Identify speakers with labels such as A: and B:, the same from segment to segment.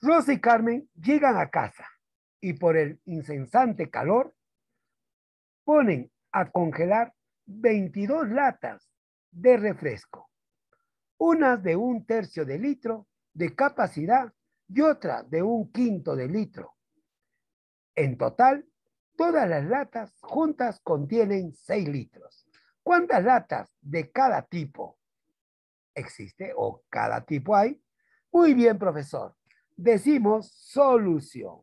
A: Rosa y Carmen llegan a casa y por el incesante calor ponen a congelar 22 latas de refresco, unas de un tercio de litro de capacidad y otras de un quinto de litro. En total, todas las latas juntas contienen 6 litros. ¿Cuántas latas de cada tipo existe o cada tipo hay? Muy bien, profesor decimos solución.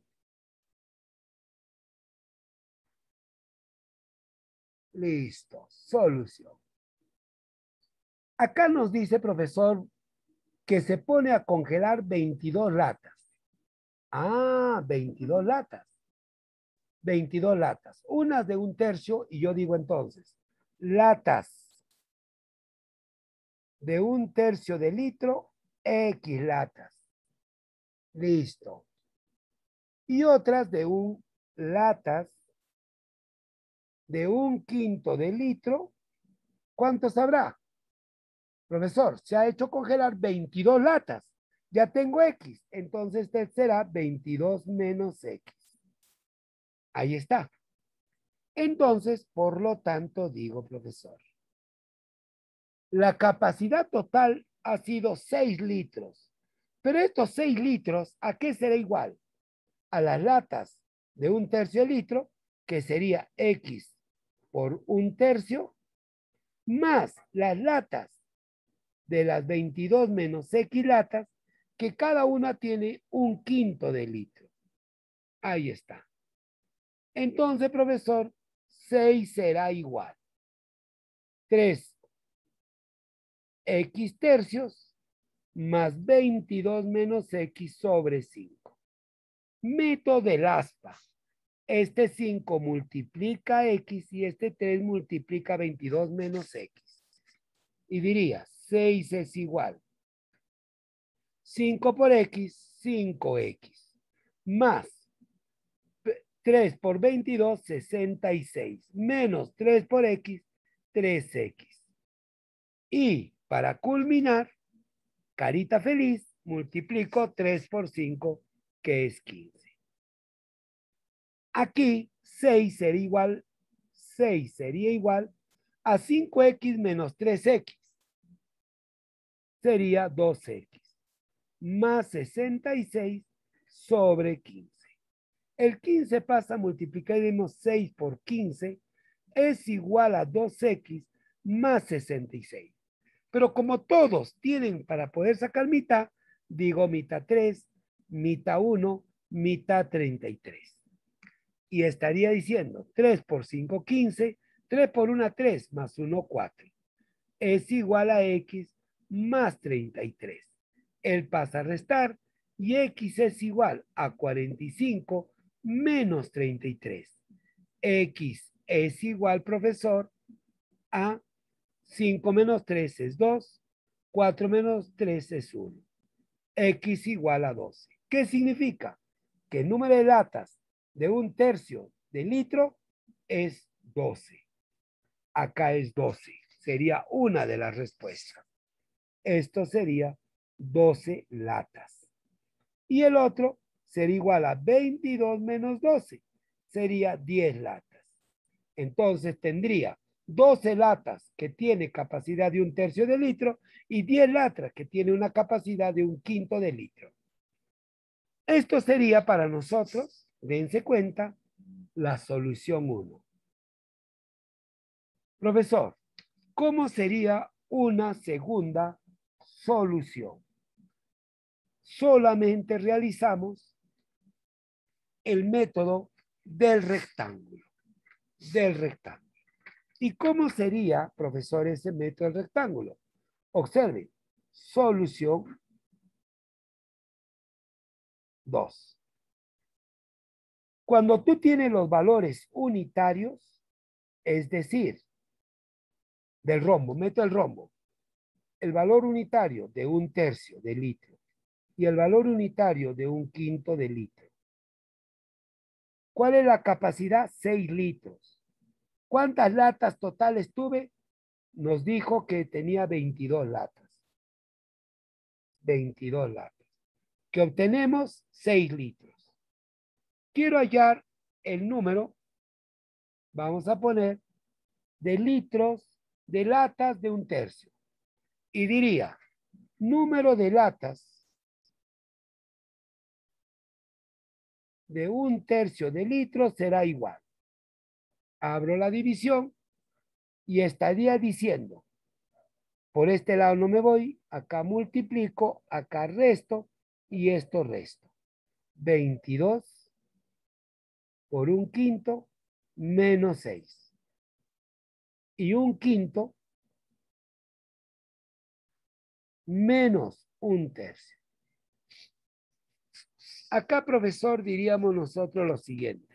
A: Listo, solución. Acá nos dice, profesor, que se pone a congelar 22 latas. Ah, 22 latas. 22 latas. Unas de un tercio y yo digo entonces, latas de un tercio de litro, X latas. Listo. Y otras de un latas de un quinto de litro. ¿Cuántos habrá? Profesor, se ha hecho congelar 22 latas. Ya tengo X. Entonces este será 22 menos X. Ahí está. Entonces, por lo tanto, digo, profesor, la capacidad total ha sido 6 litros. Pero estos 6 litros, ¿a qué será igual? A las latas de un tercio de litro, que sería X por un tercio, más las latas de las 22 menos X latas, que cada una tiene un quinto de litro. Ahí está. Entonces, profesor, 6 será igual. 3 X tercios más 22 menos x sobre 5. Método del aspa. Este 5 multiplica x y este 3 multiplica 22 menos x. Y diría, 6 es igual. 5 por x, 5x. Más 3 por 22, 66. Menos 3 por x, 3x. Y para culminar, carita feliz, multiplico 3 por 5, que es 15. Aquí 6 sería igual, 6 sería igual a 5x menos 3x. Sería 2x más 66 sobre 15. El 15 pasa, multiplicaremos 6 por 15, es igual a 2x más 66. Pero como todos tienen para poder sacar mitad, digo mitad 3, mitad 1, mitad 33. Y estaría diciendo 3 por 5, 15, 3 por 1, 3, más 1, 4. Es igual a x más 33. Él pasa a restar y x es igual a 45 menos 33. X es igual, profesor, a 5 menos 3 es 2, 4 menos 3 es 1. X igual a 12. ¿Qué significa? Que el número de latas de un tercio de litro es 12. Acá es 12. Sería una de las respuestas. Esto sería 12 latas. Y el otro sería igual a 22 menos 12. Sería 10 latas. Entonces tendría 12 latas que tiene capacidad de un tercio de litro y 10 latas que tiene una capacidad de un quinto de litro. Esto sería para nosotros, dense cuenta, la solución 1. Profesor, ¿cómo sería una segunda solución? Solamente realizamos el método del rectángulo, del rectángulo. ¿Y cómo sería, profesor, ese metro del rectángulo? Observe, solución 2. Cuando tú tienes los valores unitarios, es decir, del rombo, meto el rombo, el valor unitario de un tercio de litro y el valor unitario de un quinto de litro. ¿Cuál es la capacidad? 6 litros. ¿Cuántas latas totales tuve? Nos dijo que tenía 22 latas. 22 latas. Que obtenemos 6 litros. Quiero hallar el número, vamos a poner, de litros de latas de un tercio. Y diría, número de latas de un tercio de litro será igual abro la división y estaría diciendo, por este lado no me voy, acá multiplico, acá resto y esto resto. 22 por un quinto menos 6. Y un quinto menos un tercio. Acá, profesor, diríamos nosotros lo siguiente.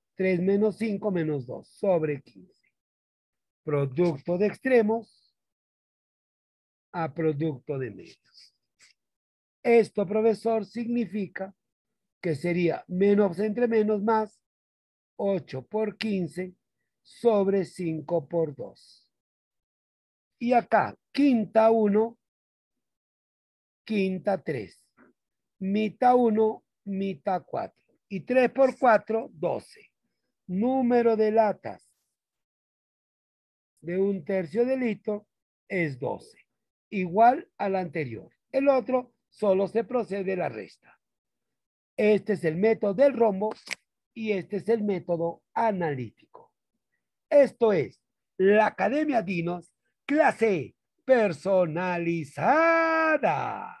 A: 3 menos 5 menos 2 sobre 15. Producto de extremos a producto de medios. Esto, profesor, significa que sería menos entre menos más 8 por 15 sobre 5 por 2. Y acá, quinta 1, quinta 3. Mita 1, mitad 4. Y 3 por 4, 12 número de latas de un tercio delito es 12, igual al anterior. El otro solo se procede la resta. Este es el método del rombo y este es el método analítico. Esto es la Academia Dinos, clase personalizada.